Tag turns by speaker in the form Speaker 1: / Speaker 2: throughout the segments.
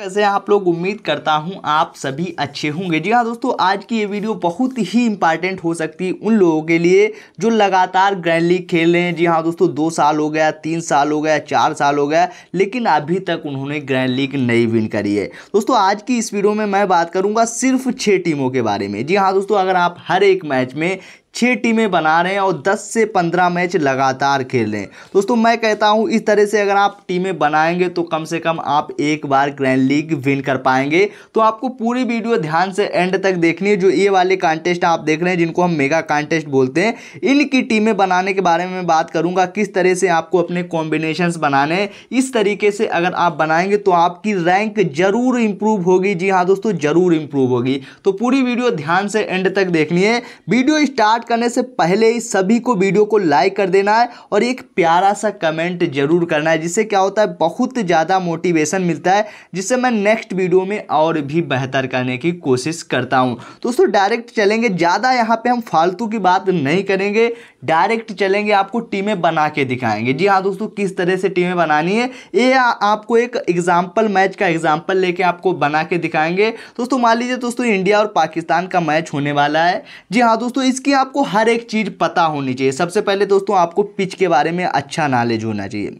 Speaker 1: कैसे आप लोग उम्मीद करता हूं आप सभी अच्छे होंगे जी हाँ दोस्तों आज की ये वीडियो बहुत ही इंपॉर्टेंट हो सकती है उन लोगों के लिए जो लगातार ग्रैंड लीग खेल रहे हैं जी हाँ दोस्तों दो साल हो गया तीन साल हो गया चार साल हो गया लेकिन अभी तक उन्होंने ग्रैंड लीग नहीं विन करी है दोस्तों आज की इस वीडियो में मैं बात करूँगा सिर्फ छः टीमों के बारे में जी हाँ दोस्तों अगर आप हर एक मैच में छः टीमें बना रहे हैं और 10 से 15 मैच लगातार खेल रहे हैं दोस्तों मैं कहता हूं इस तरह से अगर आप टीमें बनाएंगे तो कम से कम आप एक बार ग्रैंड लीग विन कर पाएंगे तो आपको पूरी वीडियो ध्यान से एंड तक देखनी है जो ये वाले कॉन्टेस्ट आप देख रहे हैं जिनको हम मेगा कॉन्टेस्ट बोलते हैं इनकी टीमें बनाने के बारे में बात करूँगा किस तरह से आपको अपने कॉम्बिनेशन बनाने इस तरीके से अगर आप बनाएंगे तो आपकी रैंक ज़रूर इम्प्रूव होगी जी हाँ दोस्तों ज़रूर इम्प्रूव होगी तो पूरी वीडियो ध्यान से एंड तक देखनी है वीडियो स्टार्ट स्टार्ट करने से पहले ही सभी को वीडियो को लाइक कर देना है और एक प्यारा सा कमेंट जरूर करना है जिससे क्या होता है बहुत ज़्यादा मोटिवेशन मिलता है जिससे मैं नेक्स्ट वीडियो में और भी बेहतर करने की कोशिश करता हूँ दोस्तों डायरेक्ट चलेंगे ज़्यादा यहाँ पर हम फालतू की बात नहीं करेंगे डायरेक्ट चलेंगे आपको टीमें बना के दिखाएंगे जी हाँ दोस्तों किस तरह से टीमें बनानी है ये आपको एक एग्जाम्पल मैच का एग्जाम्पल लेके आपको बना के दिखाएंगे दोस्तों मान लीजिए दोस्तों इंडिया और पाकिस्तान का मैच होने वाला है जी हाँ दोस्तों इसकी आप आपको हर एक चीज़ पता होनी चाहिए सबसे पहले दोस्तों आपको पिच के बारे में अच्छा नॉलेज होना चाहिए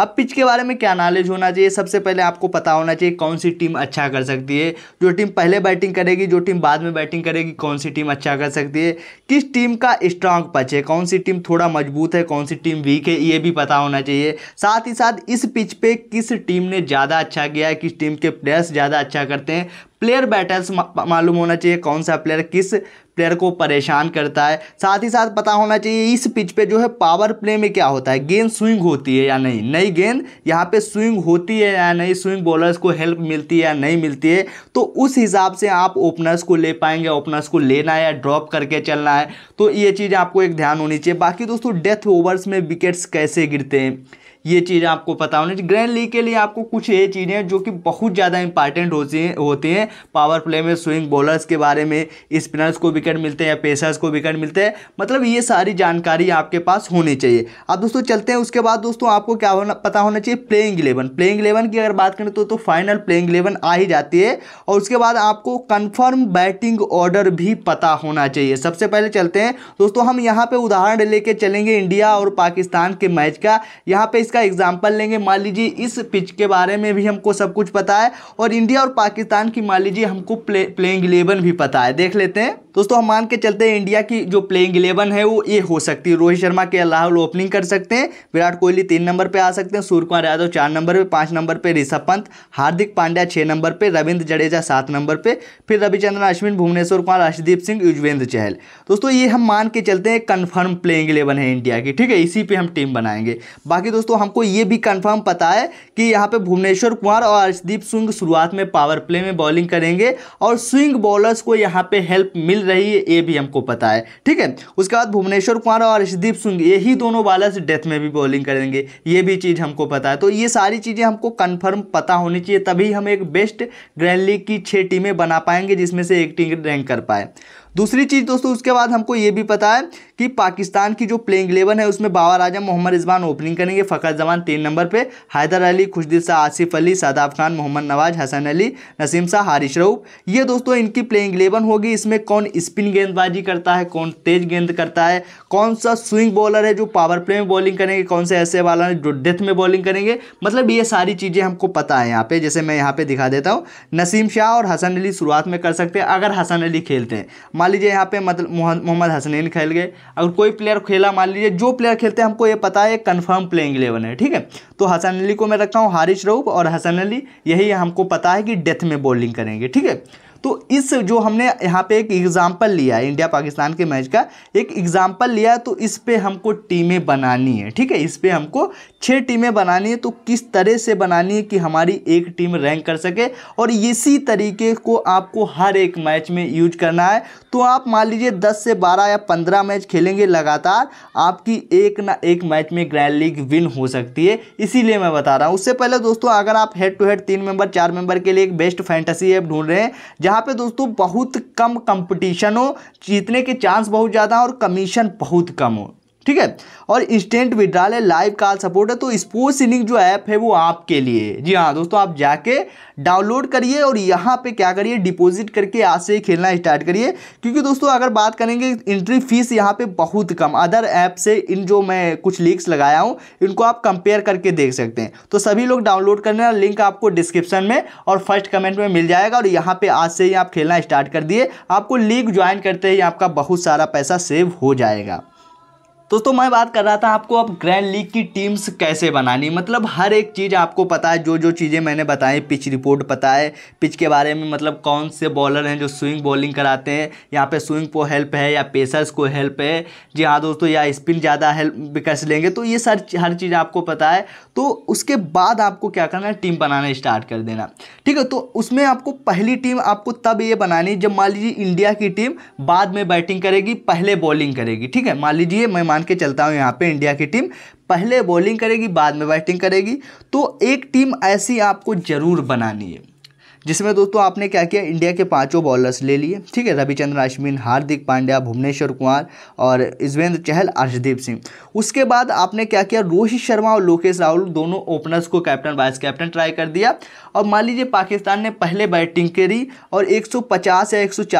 Speaker 1: अब पिच के बारे में क्या नॉलेज होना चाहिए सबसे पहले आपको पता होना चाहिए कौन सी टीम अच्छा कर सकती है जो टीम पहले बैटिंग करेगी जो टीम बाद में बैटिंग करेगी कौन सी टीम अच्छा कर सकती है किस टीम का स्ट्रांग पच है कौन सी टीम थोड़ा मजबूत है कौन सी टीम वीक है ये भी पता होना चाहिए साथ ही साथ इस पिच पर किस टीम ने ज़्यादा अच्छा किया है किस टीम के प्लेयर्स ज़्यादा अच्छा करते हैं प्लेयर बैटर्स मालूम होना चाहिए कौन सा प्लेयर किस प्लेयर को परेशान करता है साथ ही साथ पता होना चाहिए इस पिच पे जो है पावर प्ले में क्या होता है गेंद स्विंग होती है या नहीं नई गेंद यहाँ पे स्विंग होती है या नहीं स्विंग बॉलर्स को हेल्प मिलती है या नहीं मिलती है तो उस हिसाब से आप ओपनर्स को ले पाएंगे ओपनर्स को लेना है या ड्रॉप करके चलना है तो ये चीज़ आपको एक ध्यान होनी चाहिए बाकी दोस्तों डेथ ओवर्स में विकेट्स कैसे गिरते हैं ये चीज़ें आपको पता होनी चाहिए ग्रैंड लीग के लिए आपको कुछ ये चीज़ें जो कि बहुत ज़्यादा इंपॉर्टेंट होती हैं होती हैं पावर प्ले में स्विंग बॉलर्स के बारे में स्पिनर्स को विकेट मिलते हैं या पेसर्स को विकेट मिलते हैं मतलब ये सारी जानकारी आपके पास होनी चाहिए अब दोस्तों चलते हैं उसके बाद दोस्तों आपको क्या होना पता होना चाहिए प्लेइंग इलेवन प्लेइंग इलेवन की अगर बात करें तो, तो फाइनल प्लेइंग इलेवन आ ही जाती है और उसके बाद आपको कन्फर्म बैटिंग ऑर्डर भी पता होना चाहिए सबसे पहले चलते हैं दोस्तों हम यहाँ पर उदाहरण लेके चलेंगे इंडिया और पाकिस्तान के मैच का यहाँ पर इसका एग्जाम्पल लेंगे मान लीजिए इस पिच के बारे में भी हमको सब कुछ पता है और इंडिया और पाकिस्तान की मान लीजिए हमको प्ले प्लेइंग इलेवन भी पता है देख लेते हैं दोस्तों हम मान के चलते हैं इंडिया की जो प्लेइंग इलेवन है वो ये हो सकती है रोहित शर्मा के अलावा ओपनिंग कर सकते हैं विराट कोहली तीन नंबर पे आ सकते हैं सूर्य कुमार यादव चार नंबर पे पाँच नंबर पे ऋषभ पंत हार्दिक पांड्या छः नंबर पे रविंद्र जडेजा सात नंबर पे फिर रविचंद्रन अश्विन भुवनेश्वर कुमार अर्षदीप सिंह युजवेंद्र चहल दोस्तों ये हम मान के चलते हैं कन्फर्म प्लेइंग इलेवन है इंडिया की ठीक है इसी पर हम टीम बनाएंगे बाकी दोस्तों हमको ये भी कंफर्म पता है कि यहाँ पे भुवनेश्वर कुमार और अर्शदीप सिंह शुरुआत में पावर प्ले में बॉलिंग करेंगे और स्विंग बॉलर्स को यहाँ पे हेल्प मिल रही है ये भी हमको पता है ठीक है उसके बाद भुवनेश्वर कुमार और अर्शदीप सिंह यही दोनों बॉलर्स डेथ में भी बॉलिंग करेंगे ये भी चीज़ हमको पता है तो ये सारी चीज़ें हमको कन्फर्म पता होनी चाहिए तभी हम एक बेस्ट ग्रैंड लीग की छः टीमें बना पाएंगे जिसमें से एक टीम रैंक कर पाए दूसरी चीज़ दोस्तों उसके बाद हमको ये भी पता है कि पाकिस्तान की जो प्लेइंग इलेवन है उसमें बाबर आजम मोहम्मद रिजवान ओपनिंग करेंगे फ़खर जमान तीन नंबर पर हैदर अली खुशदी शाह आसिफ अली सादाब खान मोहम्मद नवाज हसन अली नसीम शाह हारिश रऊफ ये दोस्तों इनकी प्लेइंग इलेवन होगी इसमें कौन स्पिन गेंदबाजी करता है कौन तेज गेंद करता है कौन सा स्विंग बॉलर है जो पावर प्ले में बॉलिंग करेंगे कौन से ऐसे बॉलर हैं जो डेथ में बॉलिंग करेंगे मतलब ये सारी चीज़ें हमको पता है यहाँ पे जैसे मैं यहाँ पे दिखा देता हूँ नसीम शाह और हसन अली शुरुआत में कर सकते हैं अगर हसन अली खेलते हैं मान लीजिए यहाँ पे मतलब मोहम्मद हसनैन खेल गए अगर कोई प्लेयर खेला मान लीजिए जो प्लेयर खेलते हैं हमको ये पता है कन्फर्म प्लेइंग इलेवन है ठीक है तो हसन अली को मैं रखा हूँ हारिश रऊफ और हसन अली यही हमको पता है कि डेथ में बॉलिंग करेंगे ठीक है तो इस जो हमने यहाँ पे एक एग्ज़ाम्पल लिया है इंडिया पाकिस्तान के मैच का एक एग्ज़ाम्पल लिया तो इस पर हमको टीमें बनानी है ठीक है इस पर हमको छः टीमें बनानी है तो किस तरह से बनानी है कि हमारी एक टीम रैंक कर सके और इसी तरीके को आपको हर एक मैच में यूज करना है तो आप मान लीजिए दस से बारह या पंद्रह मैच खेलेंगे लगातार आपकी एक ना एक मैच में ग्रैंड लीग विन हो सकती है इसीलिए मैं बता रहा हूँ उससे पहले दोस्तों अगर आप हेड टू हेड तीन मेंबर चार मेंबर के लिए एक बेस्ट फैंटेसी ऐप ढूंढ रहे हैं जहाँ यहाँ पे दोस्तों बहुत कम कंपटीशन हो जीतने के चांस बहुत ज़्यादा और कमीशन बहुत कम हो ठीक है और इंस्टेंट विड्रॉल है लाइव कॉल सपोर्ट है तो स्पोर्ट्स इनिंग जो ऐप है वो आपके लिए जी हाँ दोस्तों आप जाके डाउनलोड करिए और यहाँ पे क्या करिए डिपॉजिट करके आज से ही खेलना स्टार्ट करिए क्योंकि दोस्तों अगर बात करेंगे एंट्री फीस यहाँ पे बहुत कम अदर ऐप से इन जो मैं कुछ लिंक्स लगाया हूँ इनको आप कंपेयर करके देख सकते हैं तो सभी लोग डाउनलोड करना लिंक आपको डिस्क्रिप्शन में और फर्स्ट कमेंट में मिल जाएगा और यहाँ पर आज से ही आप खेलना स्टार्ट कर दिए आपको लीग ज्वाइन करते ही आपका बहुत सारा पैसा सेव हो जाएगा दोस्तों मैं बात कर रहा था आपको अब ग्रैंड लीग की टीम्स कैसे बनानी मतलब हर एक चीज़ आपको पता है जो जो चीज़ें मैंने बताई पिच रिपोर्ट पता है पिच के बारे में मतलब कौन से बॉलर हैं जो स्विंग बॉलिंग कराते हैं यहाँ पे स्विंग को हेल्प है या पेसर्स को हेल्प है जी हाँ दोस्तों या स्पिन ज़्यादा हेल्प कैसे लेंगे तो ये सर हर चीज़ आपको पता है तो उसके बाद आपको क्या करना है टीम बनाना स्टार्ट कर देना ठीक है तो उसमें आपको पहली टीम आपको तब ये बनानी जब मान लीजिए इंडिया की टीम बाद में बैटिंग करेगी पहले बॉलिंग करेगी ठीक है मान लीजिए मैं मान के चलता हूँ यहाँ पे इंडिया की टीम पहले बॉलिंग करेगी बाद में बैटिंग करेगी तो एक टीम ऐसी आपको ज़रूर बनानी है जिसमें दोस्तों आपने क्या किया इंडिया के पाँचों बॉलर्स ले लिए ठीक है रविचंद्र अश्विन हार्दिक पांड्या भुवनेश्वर कुमार और इजवेंद्र चहल अर्शदीप सिंह उसके बाद आपने क्या किया रोहित शर्मा और लोकेश राहुल दोनों ओपनर्स को कैप्टन वाइस कैप्टन ट्राई कर दिया और मान लीजिए पाकिस्तान ने पहले बैटिंग करी और एक या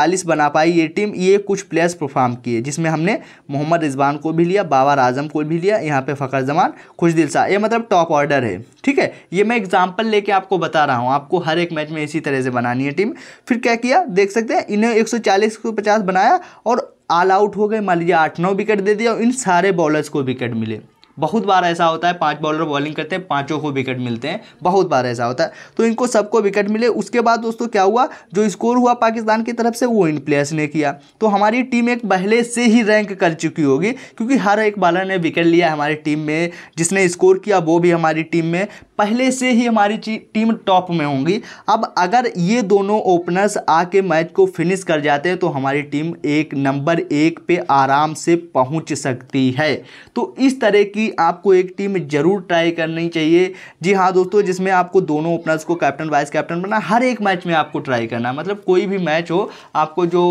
Speaker 1: एक बना पाई ये टीम ये कुछ प्लेयर्स परफॉर्म किए जिसमें हमने मोहम्मद रिजवान को भी लिया बाबर आजम को भी लिया यहाँ पर फ़खर जमान खुशदिल सा ये मतलब टॉप ऑर्डर है ठीक है ये मैं एग्जाम्पल लेके आपको बता रहा हूँ आपको हर एक मैच में इसी तरह से बनानी है टीम फिर क्या किया देख सकते हैं इन्हें एक को पचास बनाया और ऑल आउट हो गए मान लीजिए आठ नौ विकेट दे दिया और इन सारे बॉलर्स को विकेट मिले बहुत बार ऐसा होता है पांच बॉलर बॉलिंग करते हैं पांचों को विकेट मिलते हैं बहुत बार ऐसा होता है तो इनको सबको विकेट मिले उसके बाद दोस्तों क्या हुआ जो स्कोर हुआ पाकिस्तान की तरफ से वो इन प्लेयर्स ने किया तो हमारी टीम एक पहले से ही रैंक कर चुकी होगी क्योंकि हर एक बॉलर ने विकेट लिया हमारी टीम में जिसने स्कोर किया वो भी हमारी टीम में पहले से ही हमारी टीम टॉप में होंगी अब अगर ये दोनों ओपनर्स आके मैच को फिनिश कर जाते हैं तो हमारी टीम एक नंबर एक पे आराम से पहुंच सकती है तो इस तरह की आपको एक टीम जरूर ट्राई करनी चाहिए जी हाँ दोस्तों जिसमें आपको दोनों ओपनर्स को कैप्टन वाइस कैप्टन बना हर एक मैच में आपको ट्राई करना मतलब कोई भी मैच हो आपको जो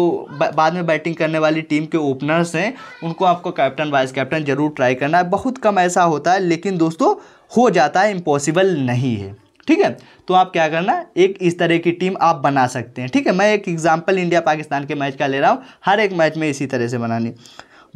Speaker 1: बाद में बैटिंग करने वाली टीम के ओपनर्स हैं उनको आपको कैप्टन वाइस कैप्टन जरूर ट्राई करना है बहुत कम ऐसा होता है लेकिन दोस्तों हो जाता है इम्पॉसिबल नहीं है ठीक है तो आप क्या करना एक इस तरह की टीम आप बना सकते हैं ठीक है मैं एक एग्जाम्पल इंडिया पाकिस्तान के मैच का ले रहा हूँ हर एक मैच में इसी तरह से बनानी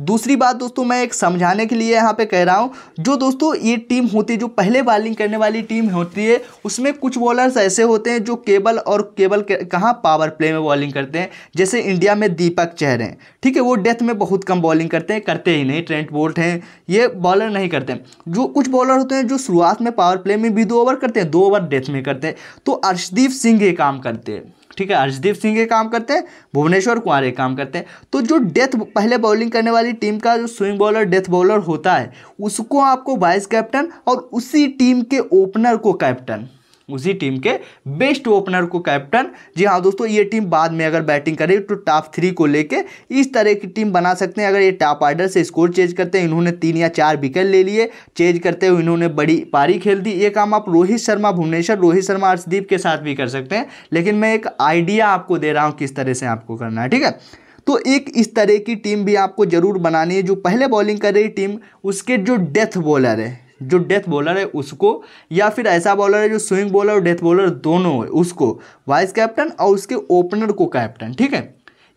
Speaker 1: दूसरी बात दोस्तों मैं एक समझाने के लिए यहाँ पे कह रहा हूँ जो दोस्तों ये टीम होती है जो पहले बॉलिंग करने वाली टीम होती है उसमें कुछ बॉलर्स ऐसे होते हैं जो केबल और केबल के, कहाँ पावर प्ले में बॉलिंग करते हैं जैसे इंडिया में दीपक चेहरे हैं ठीक है वो डेथ में बहुत कम बॉलिंग करते हैं करते ही नहीं ट्रेंट बोल्ट हैं ये बॉलर नहीं करते जो कुछ बॉलर होते हैं जो शुरुआत में पावर प्ले में भी दो ओवर करते हैं दो ओवर डेथ में करते हैं तो अर्शदीप सिंह ये काम करते हैं ठीक है अर्जदीप सिंह के काम करते हैं भुवनेश्वर कुमार के काम करते हैं तो जो डेथ पहले बॉलिंग करने वाली टीम का जो स्विंग बॉलर डेथ बॉलर होता है उसको आपको वाइस कैप्टन और उसी टीम के ओपनर को कैप्टन उसी टीम के बेस्ट ओपनर को कैप्टन जी हाँ दोस्तों ये टीम बाद में अगर बैटिंग करे तो टॉप थ्री को लेके इस तरह की टीम बना सकते हैं अगर ये टॉप ऑर्डर से स्कोर चेंज करते हैं इन्होंने तीन या चार विकेट ले लिए चेंज करते हुए इन्होंने बड़ी पारी खेल दी ये काम आप रोहित शर्मा भुवनेश्वर रोहित शर्मा अर्षदीप के साथ भी कर सकते हैं लेकिन मैं एक आइडिया आपको दे रहा हूँ किस तरह से आपको करना है ठीक है तो एक इस तरह की टीम भी आपको ज़रूर बनानी है जो पहले बॉलिंग कर रही टीम उसके जो डेथ बॉलर है जो डेथ बॉलर है उसको या फिर ऐसा बॉलर है जो स्विंग बॉलर और डेथ बॉलर दोनों है उसको वाइस कैप्टन और उसके ओपनर को कैप्टन ठीक है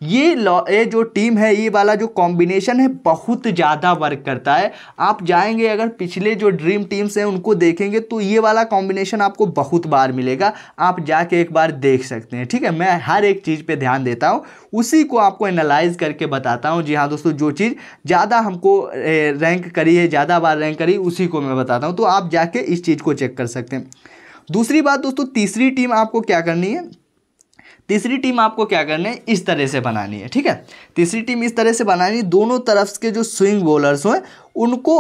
Speaker 1: ये ये जो टीम है ये वाला जो कॉम्बिनेशन है बहुत ज़्यादा वर्क करता है आप जाएंगे अगर पिछले जो ड्रीम टीम्स हैं उनको देखेंगे तो ये वाला कॉम्बिनेशन आपको बहुत बार मिलेगा आप जाके एक बार देख सकते हैं ठीक है मैं हर एक चीज़ पर ध्यान देता हूँ उसी को आपको एनालाइज करके बताता हूँ जी हाँ दोस्तों जो चीज़ ज़्यादा हमको रैंक करी है ज़्यादा बार रैंक करी उसी को मैं बताता हूँ तो आप जाके इस चीज़ को चेक कर सकते हैं दूसरी बात दोस्तों तीसरी टीम आपको क्या करनी है तीसरी टीम आपको क्या करनी है इस तरह से बनानी है ठीक है तीसरी टीम इस तरह से बनानी दोनों तरफ के जो स्विंग बॉलर्स हों उनको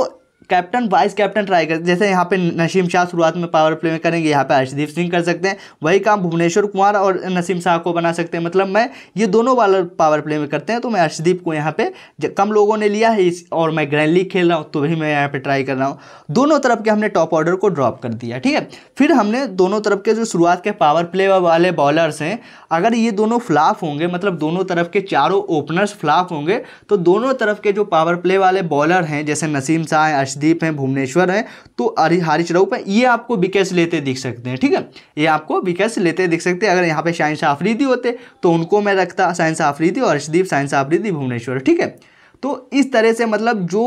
Speaker 1: कैप्टन वाइस कैप्टन ट्राई कर जैसे यहाँ पे नसीम शाह शुरुआत में पावर प्ले में करेंगे यहाँ पे हर्षदीप सिंह कर सकते हैं वही काम भुवनेश्वर कुमार और नसीम शाह को बना सकते हैं मतलब मैं ये दोनों बॉलर पावर प्ले में करते हैं तो मैं हर्षदीप को यहाँ पे कम लोगों ने लिया है और मैं ग्रैंड लीग खेल रहा हूँ तो भी मैं यहाँ पर ट्राई कर रहा हूँ दोनों तरफ के हमने टॉप ऑर्डर को ड्रॉप कर दिया ठीक है फिर हमने दोनों तरफ के जो शुरुआत के पावर प्ले वाले बॉलर्स हैं अगर ये दोनों फ्लाफ होंगे मतलब दोनों तरफ के चारों ओपनर्स फ्लाफ होंगे तो दोनों तरफ के जो पावर प्ले वाले बॉलर हैं जैसे नसीम शाह हर्षदीप द्वीप है भुवनेश्वर है तो रूप है ये आपको विकेस लेते दिख सकते हैं ठीक है ये आपको विकेस लेते दिख सकते हैं अगर यहाँ पे साइंस शाह आफरीदी होते तो उनको मैं रखता साइंस आफरीदी और हर्षदीप साइंस आफरीदी भुवनेश्वर ठीक है तो इस तरह से मतलब जो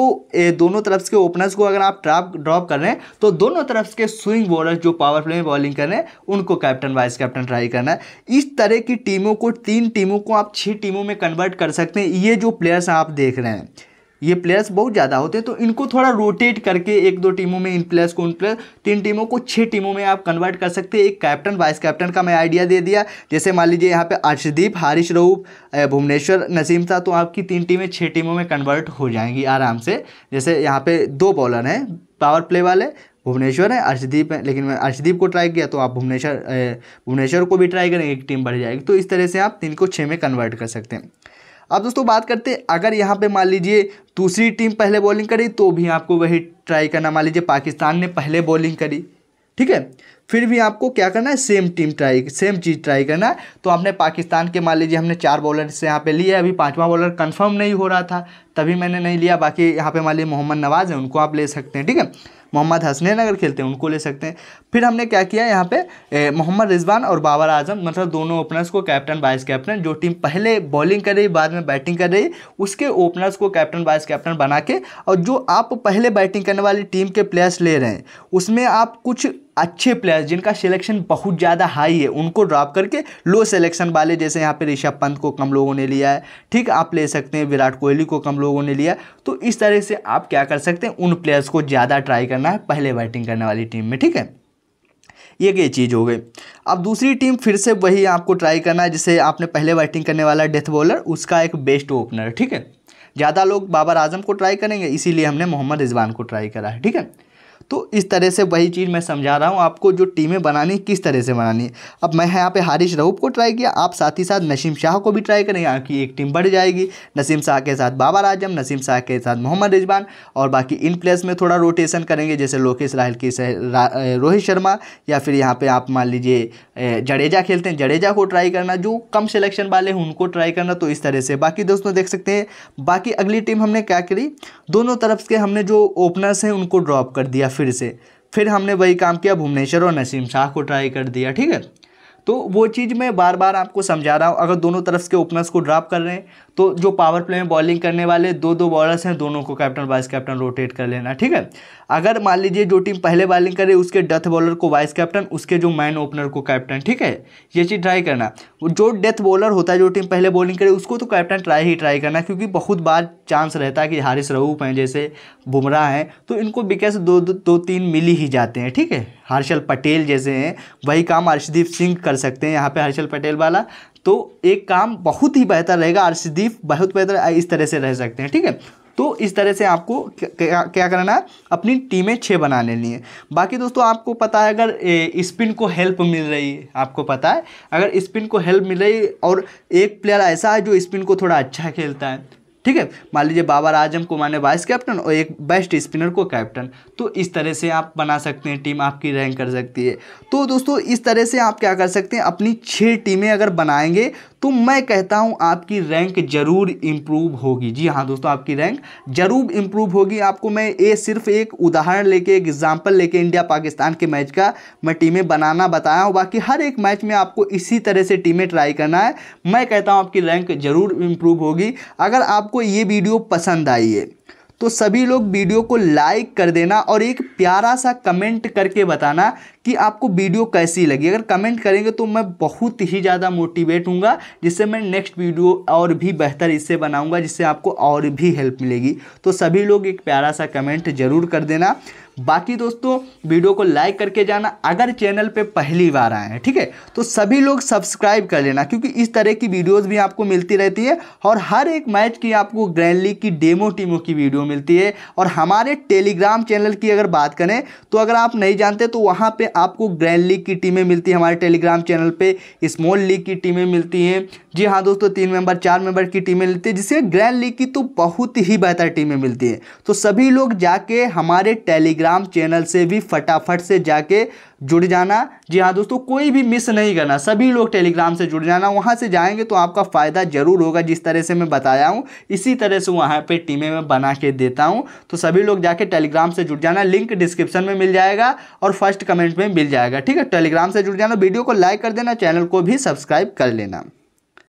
Speaker 1: दोनों तरफ के ओपनर्स को अगर आप ड्रॉप ड्रॉप कर रहे हैं तो दोनों तरफ के स्विंग बॉलर्स जो पावर प्ले में बॉलिंग कर रहे हैं उनको कैप्टन वाइस कैप्टन ट्राई करना है इस तरह की टीमों को तीन टीमों को आप छह टीमों में कन्वर्ट कर सकते हैं ये जो प्लेयर्स आप देख रहे हैं ये प्लेयर्स बहुत ज़्यादा होते हैं तो इनको थोड़ा रोटेट करके एक दो टीमों में इन प्लेयर्स को उन प्लेयर तीन टीमों को छः टीमों में आप कन्वर्ट कर सकते हैं एक कैप्टन वाइस कैप्टन का मैं आइडिया दे दिया जैसे मान लीजिए यहाँ पे अर्शदीप हारिश रऊप भुवनेश्वर नसीम था तो आपकी तीन टीमें छः टीमों में कन्वर्ट हो जाएंगी आराम से जैसे यहाँ पर दो बॉलर हैं पावर प्ले वाले भुवनेश्वर है अर्शदीप है लेकिन मैं अर्शदीप को ट्राई किया तो आप भुवनेश्वर भुवनेश्वर को भी ट्राई करें एक टीम बढ़ जाएगी तो इस तरह से आप तीन को छः में कन्वर्ट कर सकते हैं अब दोस्तों बात करते हैं अगर यहाँ पे मान लीजिए दूसरी टीम पहले बॉलिंग करी तो भी आपको वही ट्राई करना मान लीजिए पाकिस्तान ने पहले बॉलिंग करी ठीक है फिर भी आपको क्या करना है सेम टीम ट्राई सेम चीज़ ट्राई करना है तो हमने पाकिस्तान के मान लीजिए हमने चार बॉलर से यहाँ पे लिया अभी पांचवा बॉलर कंफर्म नहीं हो रहा था तभी मैंने नहीं लिया बाकी यहाँ पे मान लीजिए मोहम्मद नवाज़ है उनको आप ले सकते हैं ठीक है मोहम्मद हसनैन अगर खेलते हैं उनको ले सकते हैं फिर हमने क्या किया यहाँ पे मोहम्मद रिजवान और बाबर आजम मतलब दोनों ओपनर्स को कैप्टन वाइस कैप्टन जो टीम पहले बॉलिंग कर रही बाद में बैटिंग कर रही उसके ओपनर्स को कैप्टन वाइस कैप्टन बना के और जो आप पहले बैटिंग करने वाली टीम के प्लेयर्स ले रहे हैं उसमें आप कुछ अच्छे प्लेयर्स जिनका सिलेक्शन बहुत ज़्यादा हाई है उनको ड्रॉप करके लो सिलेक्शन वाले जैसे यहाँ पे ऋषभ पंत को कम लोगों ने लिया है ठीक आप ले सकते हैं विराट कोहली को कम लोगों ने लिया तो इस तरह से आप क्या कर सकते हैं उन प्लेयर्स को ज़्यादा ट्राई करना है पहले बैटिंग करने वाली टीम में ठीक है ये ये चीज़ हो गई अब दूसरी टीम फिर से वही आपको ट्राई करना है जिसे आपने पहले बैटिंग करने वाला डेथ बॉलर उसका एक बेस्ट ओपनर ठीक है ज़्यादा लोग बाबर आजम को ट्राई करेंगे इसीलिए हमने मोहम्मद रिजवान को ट्राई करा है ठीक है तो इस तरह से वही चीज़ मैं समझा रहा हूँ आपको जो टीमें बनानी किस तरह से बनानी है अब मैं यहाँ पे हारिश रऊफ़ को ट्राई किया आप साथ ही साथ नसीम शाह को भी ट्राई करें यहाँ की एक टीम बढ़ जाएगी नसीम शाह के साथ बाबर आजम नसीम शाह के साथ मोहम्मद रिजवान और बाकी इन प्लेयर्स में थोड़ा रोटेशन करेंगे जैसे लोकेश राहल की रोहित शर्मा या फिर यहाँ पर आप मान लीजिए जडेजा खेलते हैं जडेजा को ट्राई करना जो कम सेलेक्शन वाले हैं उनको ट्राई करना तो इस तरह से बाकी दोस्तों देख सकते हैं बाकी अगली टीम हमने क्या करी दोनों तरफ के हमने जो ओपनर्स हैं उनको ड्रॉप कर दिया फिर फिर से फिर हमने वही काम किया भुवनेश्वर और नसीम शाह को ट्राई कर दिया ठीक है तो वो चीज़ मैं बार बार आपको समझा रहा हूँ अगर दोनों तरफ के ओपनर्स को ड्रॉप कर रहे हैं तो जो पावर प्ले में बॉलिंग करने वाले दो दो बॉलर्स हैं दोनों को कैप्टन वाइस कैप्टन रोटेट कर लेना ठीक है अगर मान लीजिए जो टीम पहले बॉलिंग करे उसके डेथ बॉलर को वाइस कैप्टन उसके जो मैन ओपनर को कैप्टन ठीक है ये चीज़ ट्राई करना जो डेथ बॉलर होता है जो टीम पहले बॉलिंग करे उसको तो कैप्टन ट्राई ही ट्राई करना क्योंकि बहुत बार चांस रहता है कि हारिस रऊफ हैं जैसे बुमराह हैं तो इनको विकेट दो, दो दो तीन मिल ही जाते हैं ठीक है हर्षल पटेल जैसे हैं वही काम अर्शदीप सिंह कर सकते हैं यहाँ पर हर्षल पटेल वाला तो एक काम बहुत ही बेहतर रहेगा अर्शदीप बहुत बेहतर इस तरह से रह सकते हैं ठीक है तो इस तरह से आपको क्या, क्या करना है अपनी टीमें छः बना लेनी है बाकी दोस्तों आपको पता है अगर स्पिन को हेल्प मिल रही है आपको पता है अगर स्पिन को हेल्प मिल रही और एक प्लेयर ऐसा है जो स्पिन को थोड़ा अच्छा खेलता है ठीक है मान लीजिए बाबर आजम को माने वाइस कैप्टन और एक बेस्ट स्पिनर को कैप्टन तो इस तरह से आप बना सकते हैं टीम आपकी रैंक कर सकती है तो दोस्तों इस तरह से आप क्या कर सकते हैं अपनी छः टीमें अगर बनाएंगे तो मैं कहता हूँ आपकी रैंक ज़रूर इम्प्रूव होगी जी हाँ दोस्तों आपकी रैंक ज़रूर इम्प्रूव होगी आपको मैं ये सिर्फ एक उदाहरण लेके एक एग्जाम्पल लेके इंडिया पाकिस्तान के मैच का मैं टीमें बनाना बताया हूँ बाकी हर एक मैच में आपको इसी तरह से टीमें ट्राई करना है मैं कहता हूँ आपकी रैंक ज़रूर इम्प्रूव होगी अगर आपको ये वीडियो पसंद आई है तो सभी लोग वीडियो को लाइक कर देना और एक प्यारा सा कमेंट करके बताना कि आपको वीडियो कैसी लगी अगर कमेंट करेंगे तो मैं बहुत ही ज़्यादा मोटिवेट हूँ जिससे मैं नेक्स्ट वीडियो और भी बेहतर इससे बनाऊँगा जिससे आपको और भी हेल्प मिलेगी तो सभी लोग एक प्यारा सा कमेंट जरूर कर देना बाकी दोस्तों वीडियो को लाइक करके जाना अगर चैनल पे पहली बार आए हैं ठीक है तो सभी लोग सब्सक्राइब कर लेना क्योंकि इस तरह की वीडियोस भी आपको मिलती रहती है और हर एक मैच की आपको ग्रैंड लीग की डेमो टीमों की वीडियो मिलती है और हमारे टेलीग्राम चैनल की अगर बात करें तो अगर आप नहीं जानते तो वहाँ पर आपको ग्रैंड लीग की टीमें मिलती हैं हमारे टेलीग्राम चैनल पे स्मॉल लीग की टीमें मिलती हैं जी हाँ दोस्तों तीन मेंबर चार मेंबर की टीमें मिलती है जिससे ग्रैंड लीग की तो बहुत ही बेहतर टीमें मिलती हैं तो सभी लोग जाके हमारे टेलीग्राम चैनल से भी फटाफट से जाके जुड़ जाना जी हाँ दोस्तों कोई भी मिस नहीं करना सभी लोग टेलीग्राम से जुड़ जाना वहाँ से जाएंगे तो आपका फ़ायदा ज़रूर होगा जिस तरह से मैं बताया हूँ इसी तरह से वहाँ पे टीमें मैं बना के देता हूँ तो सभी लोग जाके टेलीग्राम से जुड़ जाना लिंक डिस्क्रिप्शन में मिल जाएगा और फर्स्ट कमेंट में मिल जाएगा ठीक है टेलीग्राम से जुड़ जाना वीडियो को लाइक कर देना चैनल को भी सब्सक्राइब कर लेना